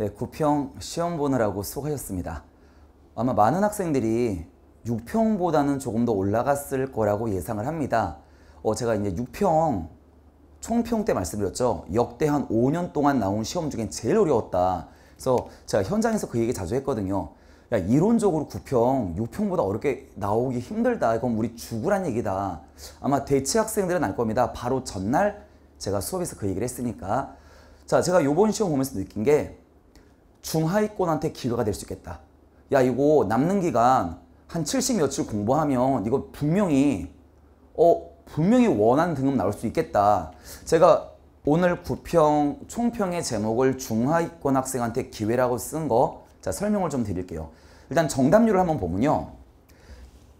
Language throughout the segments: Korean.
네, 구평 시험 보느라고 수고하셨습니다. 아마 많은 학생들이 6평보다는 조금 더 올라갔을 거라고 예상을 합니다. 어, 제가 이제 6평 총평 때 말씀드렸죠. 역대 한 5년 동안 나온 시험 중에 제일 어려웠다. 그래서 제가 현장에서 그 얘기 자주 했거든요. 야, 이론적으로 9평, 6평보다 어렵게 나오기 힘들다. 이건 우리 죽으란 얘기다. 아마 대체 학생들은 알 겁니다. 바로 전날 제가 수업에서 그 얘기를 했으니까. 자, 제가 요번 시험 보면서 느낀 게 중하위권한테 기회가 될 수 있겠다. 야 이거 남는 기간 한70 며칠 공부하면 이거 분명히 어 분명히 원하는 등급 나올 수 있겠다. 제가 오늘 구평 총평의 제목을 중하위권 학생한테 기회라고 쓴 거 자 설명을 좀 드릴게요. 일단 정답률을 한번 보면요.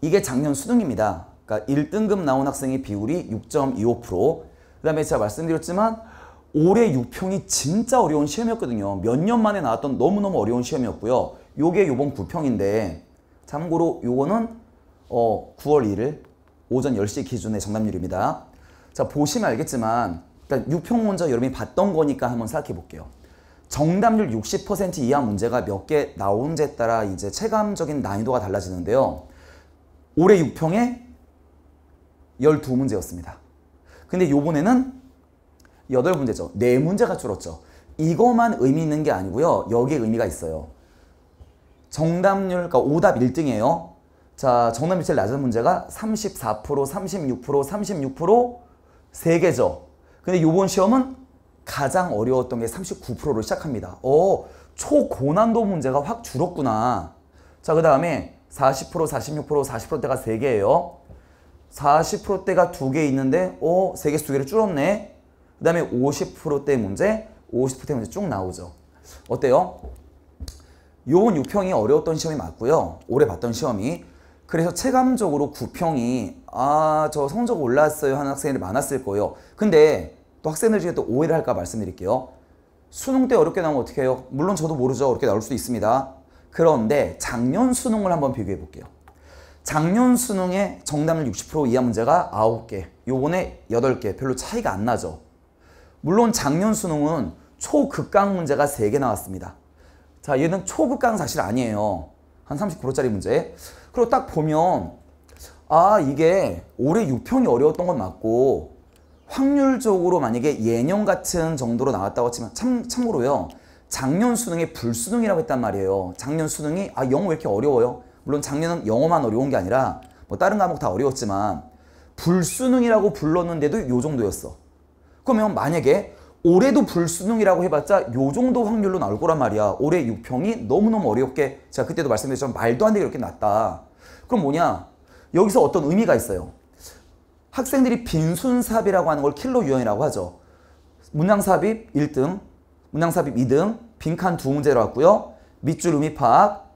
이게 작년 수능입니다. 그러니까 1등급 나온 학생의 비율이 6.25%그 다음에 제가 말씀드렸지만 올해 6평이 진짜 어려운 시험이었거든요. 몇 년 만에 나왔던 너무너무 어려운 시험이었고요. 요게 요번 9평인데 참고로 요거는 어 9월 1일 오전 10시 기준의 정답률입니다. 자 보시면 알겠지만 일단 그러니까 6평 먼저 여러분이 봤던 거니까 한번 생각해 볼게요. 정답률 60% 이하 문제가 몇 개 나온지에 따라 이제 체감적인 난이도가 달라지는데요. 올해 6평에 12문제였습니다. 근데 요번에는 여덟 문제죠. 네 문제가 줄었죠. 이것만 의미 있는 게 아니고요. 여기에 의미가 있어요. 정답률, 그러니까 오답 1등이에요. 자, 정답률 제일 낮은 문제가 34%, 36%, 36% 3개죠. 근데 이번 시험은 가장 어려웠던 게 39%로 시작합니다. 어, 초고난도 문제가 확 줄었구나. 자, 그 다음에 40%, 46%, 40%대가 3개예요. 40%대가 2개 있는데 어, 3개, 2개로 줄었네. 그 다음에 50%대 문제, 50%대 문제 쭉 나오죠. 어때요? 요번 6평이 어려웠던 시험이 맞고요. 올해 봤던 시험이. 그래서 체감적으로 9평이 아 저 성적 올랐어요 하는 학생들이 많았을 거예요. 근데 또 학생들 중에 또 오해를 할까 말씀드릴게요. 수능 때 어렵게 나오면 어떻게 해요? 물론 저도 모르죠. 어렵게 나올 수도 있습니다. 그런데 작년 수능을 한번 비교해 볼게요. 작년 수능의 정답률 60% 이하 문제가 9개, 요번에 8개 별로 차이가 안 나죠. 물론 작년 수능은 초극강 문제가 3개 나왔습니다. 자, 얘는 초극강 사실 아니에요. 한 30%짜리 문제. 그리고 딱 보면 아, 이게 올해 6평이 어려웠던 건 맞고 확률적으로 만약에 예년 같은 정도로 나왔다고 치면 참, 참고로요. 작년 수능이 불수능이라고 했단 말이에요. 작년 수능이 아, 영어 왜 이렇게 어려워요? 물론 작년은 영어만 어려운 게 아니라 뭐 다른 과목 다 어려웠지만 불수능이라고 불렀는데도 요 정도였어. 그러면 만약에 올해도 불수능이라고 해봤자 요 정도 확률로 나올 거란 말이야. 올해 6평이 너무너무 어렵게 제가 그때도 말씀드렸지만 말도 안 되게 이렇게 났다. 그럼 뭐냐? 여기서 어떤 의미가 있어요. 학생들이 빈순삽이라고 하는 걸 킬러 유형이라고 하죠. 문항삽입 1등, 문항삽입 2등, 빈칸 두 문제로 왔고요. 밑줄 의미 파악,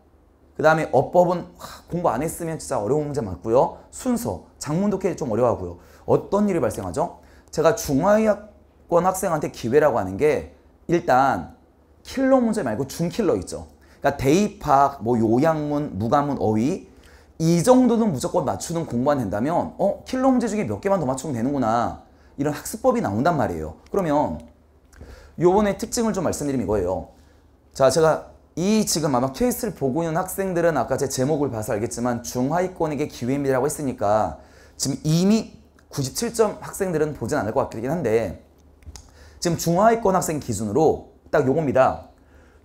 그 다음에 어법은 공부 안 했으면 진짜 어려운 문제 맞고요. 순서, 장문독해 좀 어려워하고요. 어떤 일이 발생하죠? 제가 중화의학권 학생한테 기회라고 하는 게 일단 킬러 문제 말고 중킬러 있죠. 그러니까 대입학, 뭐 요양문, 무관문, 어휘 이 정도는 무조건 맞추는 공부만 된다면 어 킬러 문제 중에 몇 개만 더 맞추면 되는구나 이런 학습법이 나온단 말이에요. 그러면 요번에 특징을 좀 말씀드리면 이거예요. 자 제가 이 지금 아마 케이스를 보고 있는 학생들은 아까 제 제목을 봐서 알겠지만 중화위권에게 기회입니다라고 했으니까 지금 이미 97점 학생들은 보진 않을 것 같긴 한데 지금 중하위권 학생 기준으로 딱 요겁니다.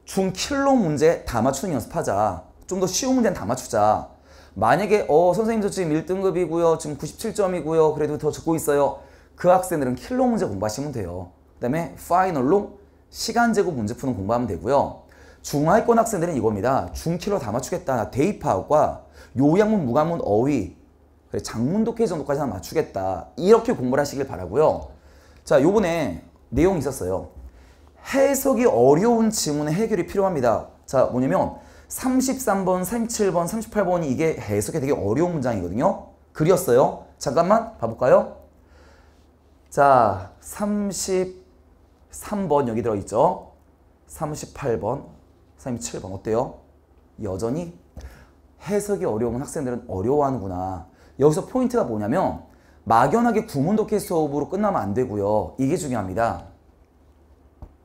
중킬로 문제 다 맞추는 연습하자. 좀 더 쉬운 문제는 다 맞추자. 만약에 어 선생님 저 지금 1등급이고요. 지금 97점이고요. 그래도 더 적고 있어요. 그 학생들은 킬로 문제 공부하시면 돼요. 그 다음에 파이널로 시간 제고 문제 푸는 공부하면 되고요. 중하위권 학생들은 이겁니다. 중킬로 다 맞추겠다. 데이파과 요양문, 무관문, 어휘 그래 장문 독해 정도까지 하나 맞추겠다 이렇게 공부를 하시길 바라고요 자 요번에 내용 있었어요 해석이 어려운 지문의 해결이 필요합니다 자 뭐냐면 33번, 37번, 38번이 이게 해석이 되게 어려운 문장이거든요 그렸어요 잠깐만 봐볼까요 자 33번 여기 들어있죠 38번, 37번 어때요? 여전히 해석이 어려우 학생들은 어려워하는구나 여기서 포인트가 뭐냐면 막연하게 구문독해 수업으로 끝나면 안 되고요. 이게 중요합니다.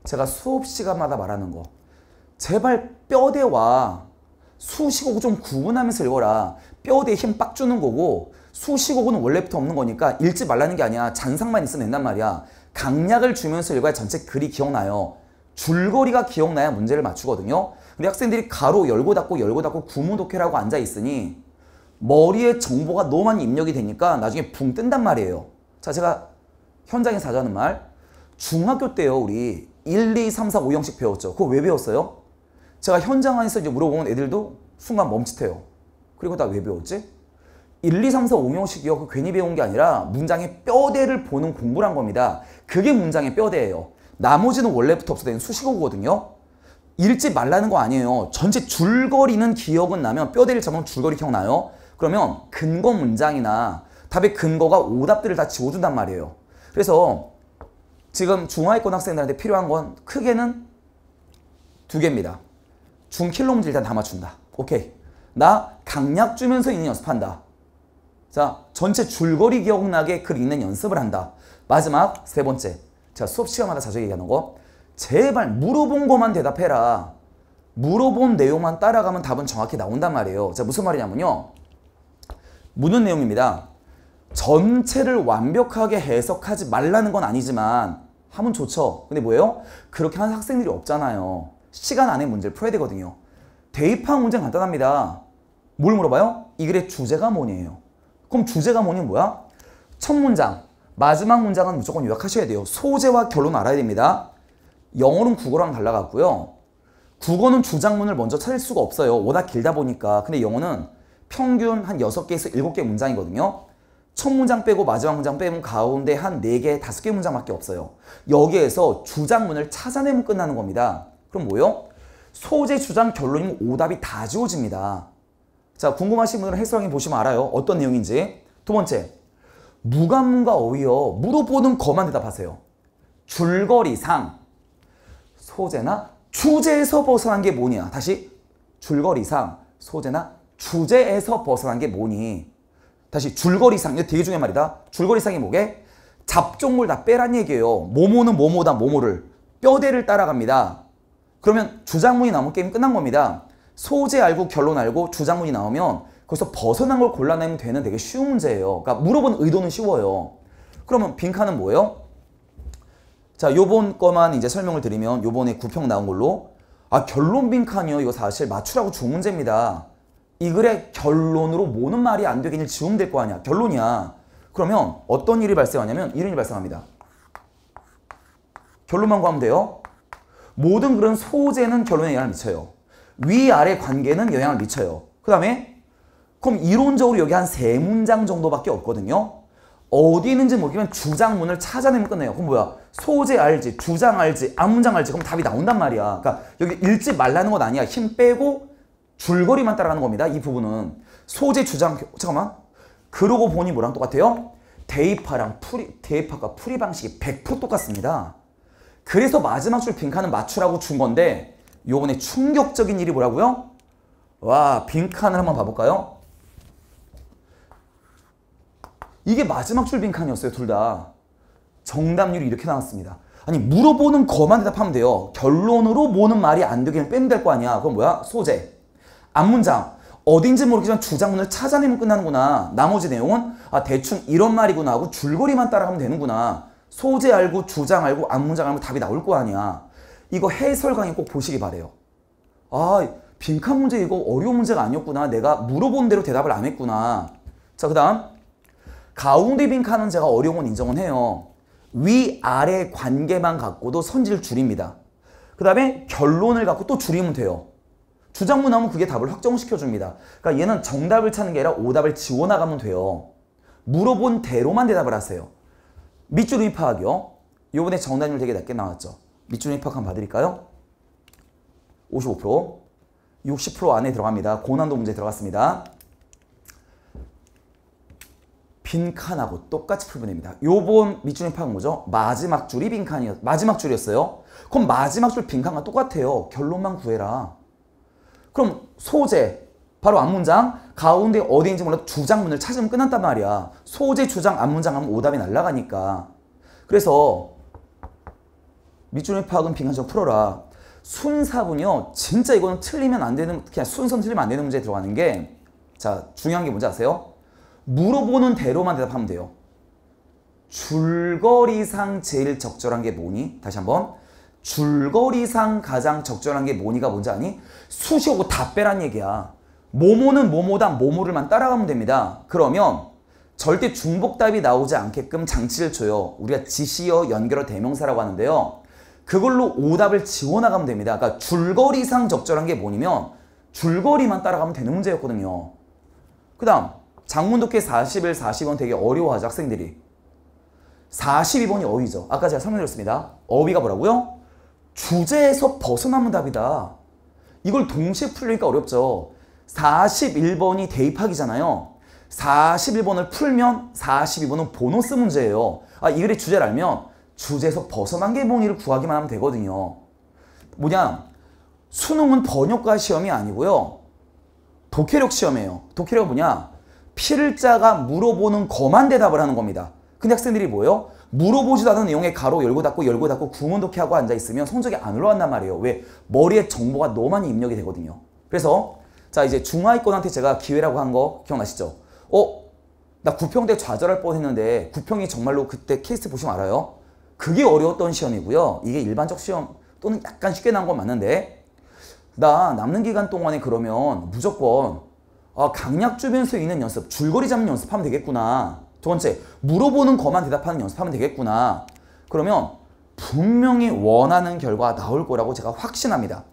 제가 수업 시간마다 말하는 거. 제발 뼈대와 수식어구 좀 구분하면서 읽어라. 뼈대에 힘 빡 주는 거고 수식어구는 원래부터 없는 거니까 읽지 말라는 게 아니야. 잔상만 있으면 된단 말이야. 강약을 주면서 읽어야 전체 글이 기억나요. 줄거리가 기억나야 문제를 맞추거든요. 근데 학생들이 가로 열고 닫고 열고 닫고 구문독해라고 앉아있으니 머리에 정보가 너무 많이 입력이 되니까 나중에 붕 뜬단 말이에요. 자, 제가 현장에 사자는 말. 중학교 때요, 우리 1, 2, 3, 4, 5형식 배웠죠. 그거 왜 배웠어요? 제가 현장 안에서 이제 물어보면 애들도 순간 멈칫해요. 그리고 나 왜 배웠지? 1, 2, 3, 4, 5형식이요. 그 괜히 배운 게 아니라 문장의 뼈대를 보는 공부를 한 겁니다. 그게 문장의 뼈대예요. 나머지는 원래부터 없어진 수식어거든요. 읽지 말라는 거 아니에요. 전체 줄거리는 기억은 나면 뼈대를 잡으면 줄거리 기억나요. 그러면 근거 문장이나 답의 근거가 오답들을 다 지워준단 말이에요. 그래서 지금 중하위권 학생들한테 필요한 건 크게는 두 개입니다. 중킬로문제 일단 다 맞춘다. 오케이. 나 강약 주면서 있는 연습한다. 자, 전체 줄거리 기억나게 글 읽는 연습을 한다. 마지막 세 번째. 제가 수업 시간마다 자주 얘기하는 거. 제발 물어본 것만 대답해라. 물어본 내용만 따라가면 답은 정확히 나온단 말이에요. 자, 무슨 말이냐면요. 묻는 내용입니다. 전체를 완벽하게 해석하지 말라는 건 아니지만 하면 좋죠. 근데 뭐예요? 그렇게 하는 학생들이 없잖아요. 시간 안에 문제를 풀어야 되거든요. 대입항 문제는 간단합니다. 뭘 물어봐요? 이 글의 주제가 뭐니에요. 그럼 주제가 뭐니 뭐야? 첫 문장, 마지막 문장은 무조건 요약하셔야 돼요. 소재와 결론 알아야 됩니다. 영어는 국어랑 달라갔고요. 국어는 주장문을 먼저 찾을 수가 없어요. 워낙 길다 보니까. 근데 영어는 평균 한 6개에서 7개 문장이거든요. 첫 문장 빼고 마지막 문장 빼면 가운데 한 4개, 5개 문장밖에 없어요. 여기에서 주장문을 찾아내면 끝나는 겁니다. 그럼 뭐요? 소재, 주장, 결론이면 오답이 다 지워집니다. 자, 궁금하신 분들은 해설형에 보시면 알아요. 어떤 내용인지. 두 번째, 무관문과 어휘어 물어보는 것만 대답하세요. 줄거리상, 소재나 주제에서 벗어난 게 뭐냐. 다시 줄거리상, 소재나 주제에서 벗어난 게 뭐니? 다시 줄거리상, 이거 되게 중요한 말이다. 줄거리상이 뭐게? 잡종물 다 빼란 얘기예요. 모모는 모모다 모모를. 뼈대를 따라갑니다. 그러면 주장문이 나오면 게임 끝난 겁니다. 소재 알고 결론 알고 주장문이 나오면 거기서 벗어난 걸 골라내면 되는 되게 쉬운 문제예요. 그러니까 물어본 의도는 쉬워요. 그러면 빈칸은 뭐예요? 자, 요번 거만 이제 설명을 드리면 요번에 구평 나온 걸로 아, 결론 빈칸이요. 이거 사실 맞추라고 준 문제입니다. 이 글의 결론으로 모는 말이 안 되긴 지음될 거 아니야. 결론이야. 그러면 어떤 일이 발생하냐면 이런 일이 발생합니다. 결론만 구하면 돼요. 모든 글은 소재는 결론에 영향을 미쳐요. 위아래 관계는 영향을 미쳐요. 그 다음에 그럼 이론적으로 여기 한 세 문장 정도밖에 없거든요. 어디 있는지 모르겠면 주장문을 찾아내면 끝내요. 그럼 뭐야? 소재 알지, 주장 알지, 앞문장 알지. 그럼 답이 나온단 말이야. 그러니까 여기 읽지 말라는 건 아니야. 힘 빼고 줄거리만 따라가는 겁니다. 이 부분은. 소재 주장, 잠깐만. 그러고 보니 뭐랑 똑같아요? 대입파랑 풀이, 대입파가 풀이 방식이 100% 똑같습니다. 그래서 마지막 줄 빈칸은 맞추라고 준 건데 요번에 충격적인 일이 뭐라고요? 와 빈칸을 한번 봐볼까요? 이게 마지막 줄 빈칸이었어요 둘 다. 정답률이 이렇게 나왔습니다. 아니 물어보는 거만 대답하면 돼요. 결론으로 모는 말이 안 되기는 빼면 될 거 아니야. 그건 뭐야? 소재. 앞문장 어딘지 모르겠지만 주장문을 찾아내면 끝나는구나. 나머지 내용은 아 대충 이런 말이구나 하고 줄거리만 따라가면 되는구나. 소재 알고 주장 알고 앞문장 알면 답이 나올 거 아니야. 이거 해설 강의 꼭 보시기 바래요. 아 빈칸 문제 이거 어려운 문제가 아니었구나. 내가 물어본 대로 대답을 안 했구나. 자, 그 다음 가운데 빈칸은 제가 어려운 건 인정은 해요. 위아래 관계만 갖고도 선지를 줄입니다. 그 다음에 결론을 갖고 또 줄이면 돼요. 주장문하면 그게 답을 확정시켜 줍니다. 그러니까 얘는 정답을 찾는 게 아니라 오답을 지워나가면 돼요. 물어본 대로만 대답을 하세요. 밑줄 입학이요. 요번에 정답률 되게 낮게 나왔죠. 밑줄 입학 한번 봐드릴까요? 55% 60% 안에 들어갑니다. 고난도 문제 들어갔습니다. 빈칸하고 똑같이 풀분입니다. 요번 밑줄 입은 뭐죠? 마지막 줄이 빈칸이었 마지막 줄이었어요. 그럼 마지막 줄 빈칸과 똑같아요. 결론만 구해라. 그럼 소재, 바로 앞문장, 가운데 어디인지 몰라 주장문을 찾으면 끝났단 말이야. 소재, 주장, 앞문장 하면 오답이 날라가니까. 그래서 밑줄의 파악은 빙하적 풀어라. 순사분요 진짜 이거는 틀리면 안 되는, 그냥 순서 틀리면 안 되는 문제에 들어가는 게, 자, 중요한 게 뭔지 아세요? 물어보는 대로만 대답하면 돼요. 줄거리상 제일 적절한 게 뭐니? 다시 한번. 줄거리상 가장 적절한 게 뭐니가 뭔지 아니? 수시하고 다 빼란 얘기야. 모모는 모모다 모모를만 따라가면 됩니다. 그러면 절대 중복답이 나오지 않게끔 장치를 줘요. 우리가 지시어 연결어 대명사라고 하는데요. 그걸로 오답을 지워나가면 됩니다. 그러니까 줄거리상 적절한 게 뭐냐면 줄거리만 따라가면 되는 문제였거든요. 그 다음 장문독해 40일 40원 되게 어려워하죠 학생들이. 42번이 어휘죠. 아까 제가 설명드렸습니다. 어휘가 뭐라고요? 주제에서 벗어나면 답이다. 이걸 동시에 풀리니까 어렵죠. 41번이 대입하기잖아요. 41번을 풀면 42번은 보너스 문제예요. 아, 이 글의 주제를 알면 주제에서 벗어난 게 뭐니를 구하기만 하면 되거든요. 뭐냐? 수능은 번역과 시험이 아니고요. 독해력 시험이에요. 독해력 은 뭐냐? 필자가 물어보는 거만 대답을 하는 겁니다. 근데 학생들이 뭐예요? 물어보지도 않은 내용의 가로 열고 닫고 열고 닫고 구문독해 하고 앉아있으면 성적이 안 올라왔단 말이에요. 왜? 머리에 정보가 너무 많이 입력이 되거든요. 그래서 자 이제 중하위권한테 제가 기회라고 한 거 기억나시죠? 어? 나 구평대 좌절할 뻔했는데 구평이 정말로 그때 케이스 보시면 알아요. 그게 어려웠던 시험이고요. 이게 일반적 시험 또는 약간 쉽게 나온 건 맞는데 나 남는 기간 동안에 그러면 무조건 아, 강약 주변 수에 있는 연습, 줄거리 잡는 연습하면 되겠구나. 두 번째, 물어보는 것만 대답하는 연습하면 되겠구나. 그러면 분명히 원하는 결과가 나올 거라고 제가 확신합니다.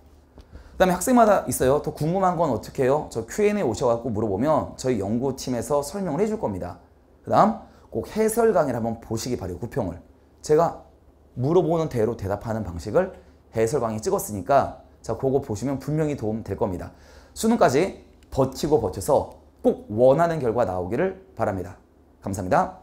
그 다음에 학생마다 있어요. 더 궁금한 건 어떻게 해요? 저 Q&A 오셔갖고 물어보면 저희 연구팀에서 설명을 해줄 겁니다그 다음 꼭 해설 강의를 한번 보시기 바래요. 구평을. 제가 물어보는 대로 대답하는 방식을 해설 강의 찍었으니까 자 그거 보시면 분명히 도움 될 겁니다. 수능까지 버티고 버텨서 꼭 원하는 결과 나오기를 바랍니다. 감사합니다.